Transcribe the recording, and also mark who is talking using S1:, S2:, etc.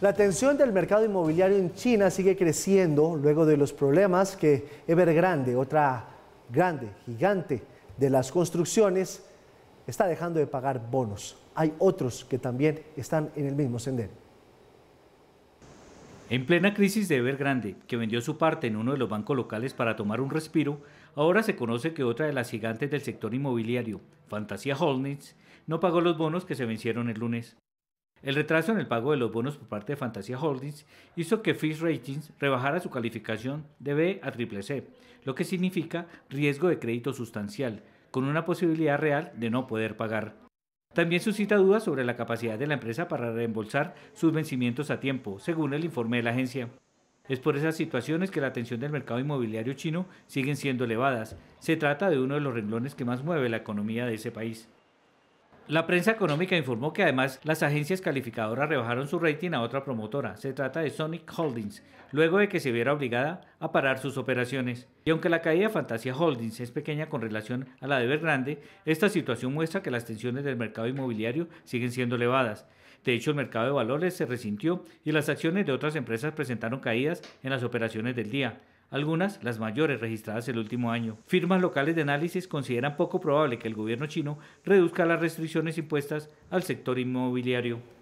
S1: La tensión del mercado inmobiliario en China sigue creciendo luego de los problemas que Evergrande, otra grande, gigante de las construcciones, está dejando de pagar bonos. Hay otros que también están en el mismo sendero.
S2: En plena crisis de Evergrande, que vendió su parte en uno de los bancos locales para tomar un respiro, ahora se conoce que otra de las gigantes del sector inmobiliario, Fantasía Holdings, no pagó los bonos que se vencieron el lunes. El retraso en el pago de los bonos por parte de Fantasia Holdings hizo que Fish Ratings rebajara su calificación de B a CCC, lo que significa riesgo de crédito sustancial, con una posibilidad real de no poder pagar. También suscita dudas sobre la capacidad de la empresa para reembolsar sus vencimientos a tiempo, según el informe de la agencia. Es por esas situaciones que la tensión del mercado inmobiliario chino sigue siendo elevada. Se trata de uno de los renglones que más mueve la economía de ese país. La prensa económica informó que además las agencias calificadoras rebajaron su rating a otra promotora. Se trata de Sonic Holdings, luego de que se viera obligada a parar sus operaciones. Y aunque la caída de Fantasia Holdings es pequeña con relación a la de Vergrande, esta situación muestra que las tensiones del mercado inmobiliario siguen siendo elevadas. De hecho, el mercado de valores se resintió y las acciones de otras empresas presentaron caídas en las operaciones del día algunas las mayores registradas el último año. Firmas locales de análisis consideran poco probable que el gobierno chino reduzca las restricciones impuestas al sector inmobiliario.